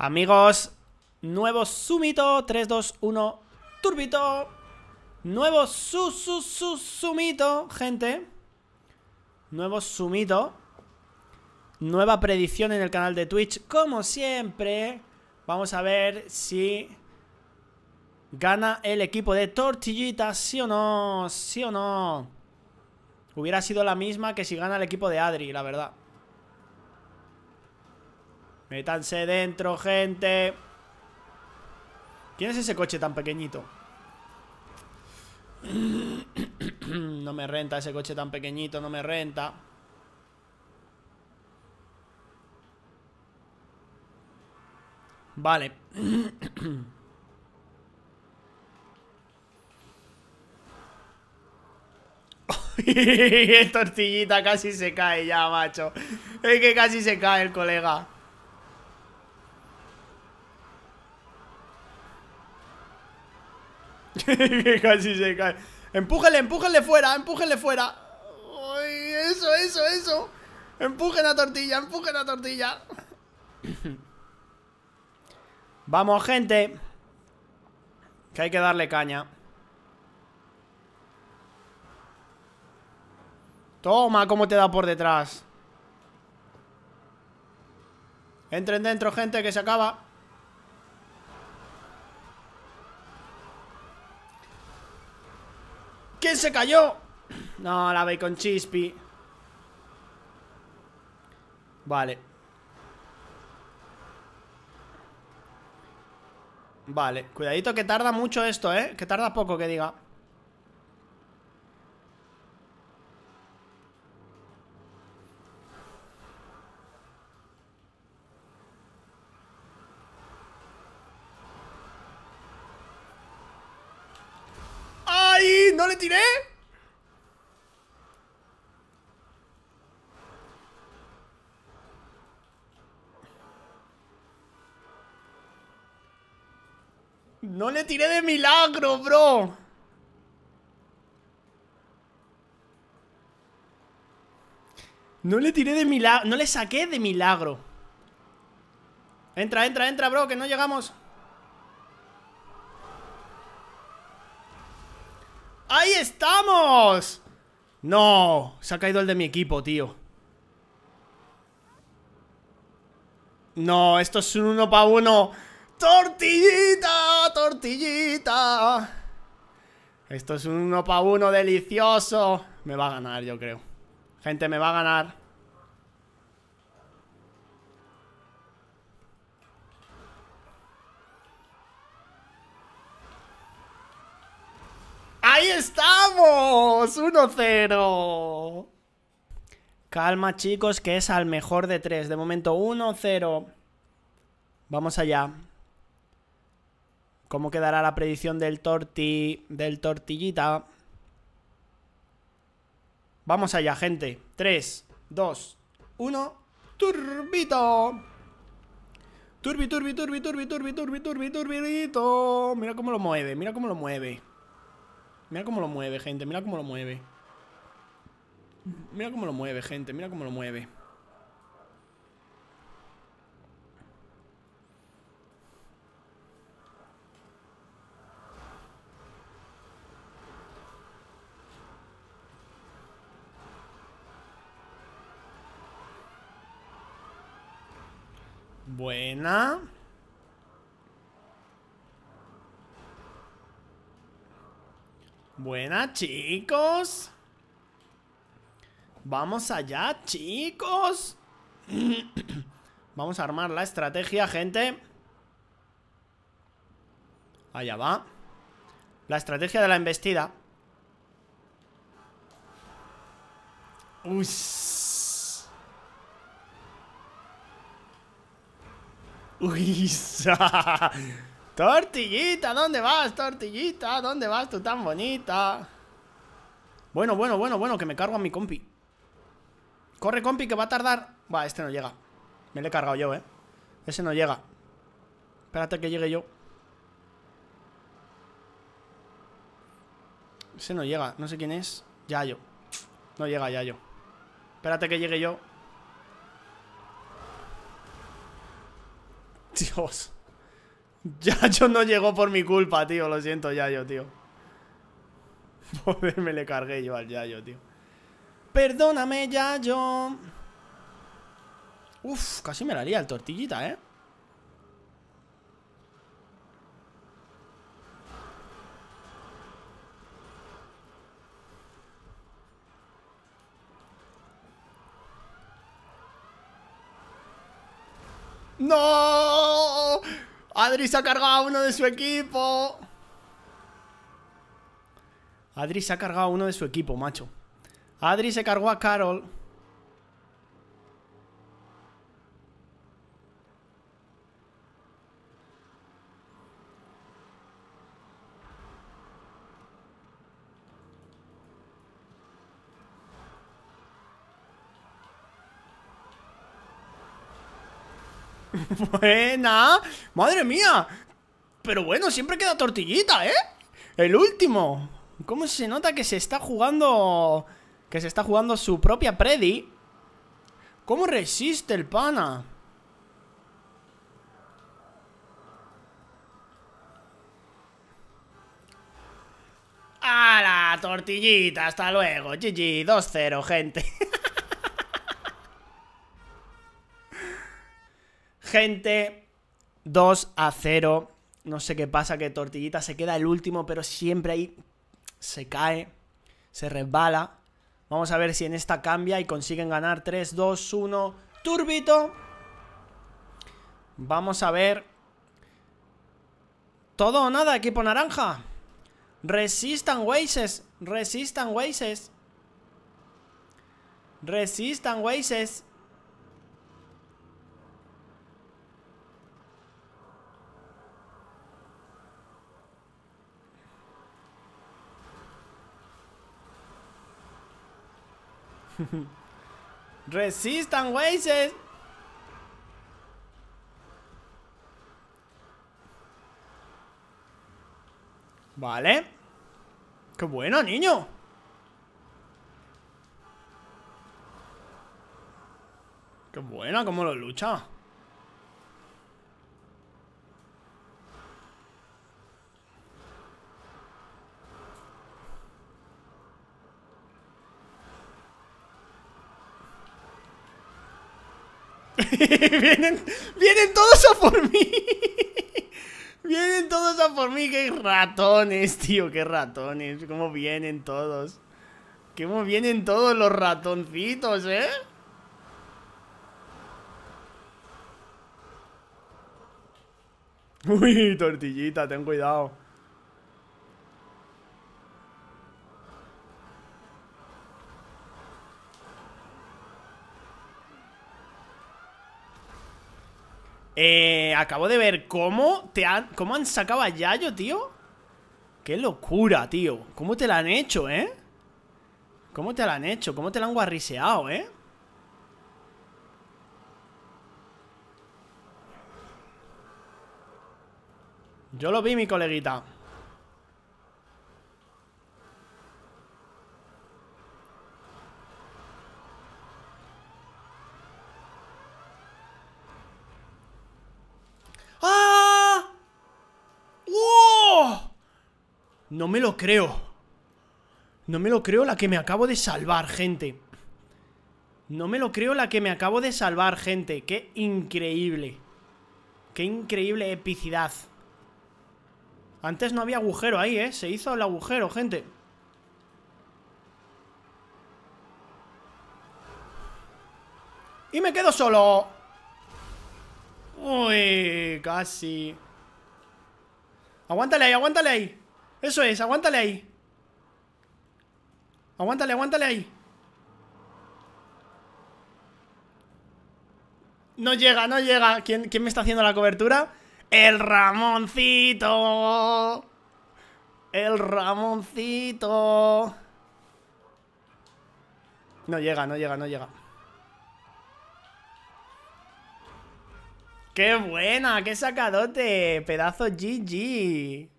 Amigos, nuevo sumito 1, turbito. Nuevo su su su sumito, gente. Nuevo sumito. Nueva predicción en el canal de Twitch, como siempre. Vamos a ver si gana el equipo de Tortillitas, sí o no, sí o no. Hubiera sido la misma que si gana el equipo de Adri, la verdad. Métanse dentro, gente ¿Quién es ese coche tan pequeñito? No me renta ese coche tan pequeñito, no me renta Vale Tortillita casi se cae ya, macho Es que casi se cae el colega que casi se cae. Empújale, empújale fuera, empújale fuera. Uy, eso, eso, eso. Empuje la tortilla, empuje la tortilla. Vamos, gente. Que hay que darle caña. Toma, cómo te da por detrás. Entren dentro, gente, que se acaba. se cayó? No, la con chispi Vale Vale, cuidadito que tarda mucho esto, ¿eh? Que tarda poco, que diga tiré? No le tiré de milagro, bro No le tiré de milagro No le saqué de milagro Entra, entra, entra, bro Que no llegamos ¡Ahí estamos! No, se ha caído el de mi equipo, tío No, esto es un uno para uno ¡Tortillita! ¡Tortillita! Esto es un uno para uno delicioso Me va a ganar, yo creo Gente, me va a ganar estamos. 1-0. Calma, chicos, que es al mejor de tres. De momento, 1-0. Vamos allá. ¿Cómo quedará la predicción del torti. del tortillita? Vamos allá, gente. 3, 2, 1. ¡Turbito! Turbi, turbi, turbi, turbi, turbi, turbi, turbi, turbito. Mira cómo lo mueve, mira cómo lo mueve. Mira cómo lo mueve, gente. Mira cómo lo mueve. Mira cómo lo mueve, gente. Mira cómo lo mueve. Buena. Buena, chicos. Vamos allá, chicos. Vamos a armar la estrategia, gente. Allá va. La estrategia de la embestida. Uy. Uy. Tortillita, ¿dónde vas, tortillita? ¿Dónde vas tú tan bonita? Bueno, bueno, bueno, bueno, que me cargo a mi compi Corre, compi, que va a tardar Va, este no llega Me le he cargado yo, eh Ese no llega Espérate que llegue yo Ese no llega, no sé quién es Yayo No llega Yayo Espérate que llegue yo Dios Yayo no llegó por mi culpa, tío. Lo siento, Yayo, tío. Joder, me le cargué yo al Yayo, tío. Perdóname, Yayo. Uf, casi me la haría el tortillita, ¿eh? Adri se ha cargado a uno de su equipo. Adri se ha cargado a uno de su equipo, macho. Adri se cargó a Carol. Buena. Madre mía. Pero bueno, siempre queda tortillita, ¿eh? El último. ¿Cómo se nota que se está jugando... Que se está jugando su propia Predi? ¿Cómo resiste el pana? ¡A la tortillita! Hasta luego, GG, 2-0, gente. Gente, 2 a 0. No sé qué pasa, que Tortillita se queda el último, pero siempre ahí se cae, se resbala. Vamos a ver si en esta cambia y consiguen ganar 3, 2, 1. Turbito. Vamos a ver. Todo o nada, equipo naranja. Resistan, Weises. Resistan, Weises. Resistan, Weises. Resistan, weises Vale. Qué bueno, niño. Qué buena cómo lo lucha. vienen, todos a por mí. vienen todos a por mí. Qué ratones, tío. Qué ratones. Cómo vienen todos. Cómo vienen todos los ratoncitos, ¿eh? Uy, tortillita, ten cuidado. Eh, acabo de ver cómo te han, cómo han sacado a Yayo, tío. Qué locura, tío. ¿Cómo te la han hecho, eh? ¿Cómo te la han hecho? ¿Cómo te la han guarriseado, eh? Yo lo vi, mi coleguita. No me lo creo. No me lo creo la que me acabo de salvar, gente. No me lo creo la que me acabo de salvar, gente. Qué increíble. Qué increíble epicidad. Antes no había agujero ahí, ¿eh? Se hizo el agujero, gente. Y me quedo solo. Uy, casi. Aguántale ahí, aguántale ahí. Eso es, aguántale ahí. Aguántale, aguántale ahí. No llega, no llega. ¿Quién, ¿Quién, me está haciendo la cobertura? El Ramoncito. El Ramoncito. No llega, no llega, no llega. ¡Qué buena! ¡Qué sacadote! ¡Pedazo GG!